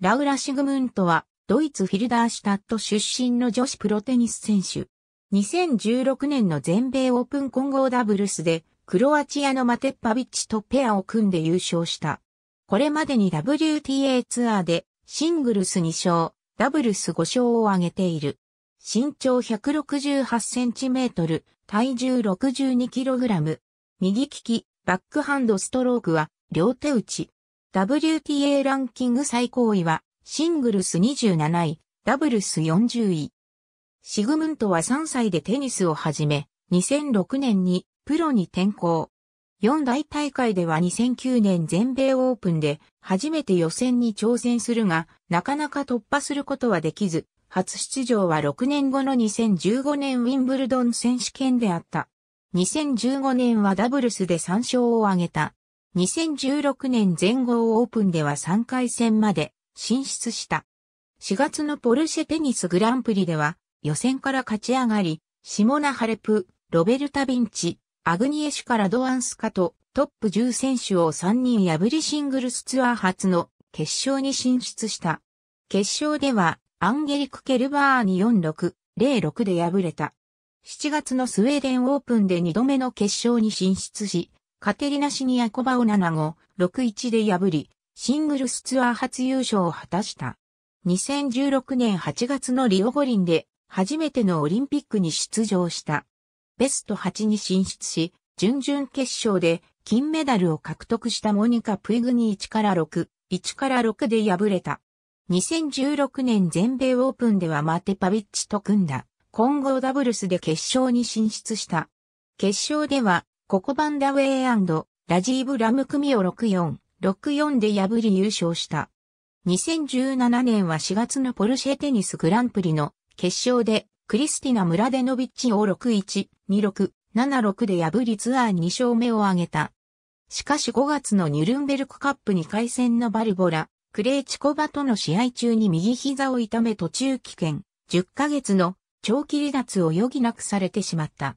ラウラ・シグムントは、ドイツフィルダーシュタット出身の女子プロテニス選手。2016年の全米オープン混合ダブルスで、クロアチアのマテッパビッチとペアを組んで優勝した。これまでに WTA ツアーで、シングルス2勝、ダブルス5勝を挙げている。身長168センチメートル、体重62キログラム。右利き、バックハンドストロークは、両手打ち。WTA ランキング最高位は、シングルス27位、ダブルス40位。シグムントは3歳でテニスを始め、2006年にプロに転向。四大大会では2009年全米オープンで初めて予選に挑戦するが、なかなか突破することはできず、初出場は6年後の2015年ウィンブルドン選手権であった。2015年はダブルスで3勝を挙げた。2016年全豪オープンでは3回戦まで進出した。4月のポルシェテニスグランプリでは予選から勝ち上がり、シモナ・ハレプ、ロベルタ・ビンチ、アグニエシュカ・ラドアンスカとトップ10選手を3人破りシングルスツアー初の決勝に進出した。決勝ではアンゲリク・ケルバーに46、06で敗れた。7月のスウェーデンオープンで2度目の決勝に進出し、カテリナ・シニアコバナ7ゴ、6-1で破り、シングルスツアー初優勝を果たした。2016年8月のリオ五輪で初めてのオリンピックに出場した。ベスト8に進出し、準々決勝で金メダルを獲得したモニカ・プイグに1から6、1から6で敗れた。2016年全米オープンではマテパビッチと組んだ混合ダブルスで決勝に進出した。決勝ではココバンダウェイラジーブ・ラム組を64、64で破り優勝した。2017年は4月のポルシェテニスグランプリの決勝でクリスティナ・ムラデノビッチを61、26、76で破りツアー2勝目を挙げた。しかし5月のニュルンベルクカップ2回戦のバルボラ、クレーチコバとの試合中に右膝を痛め途中棄権、10ヶ月の長期離脱を余儀なくされてしまった。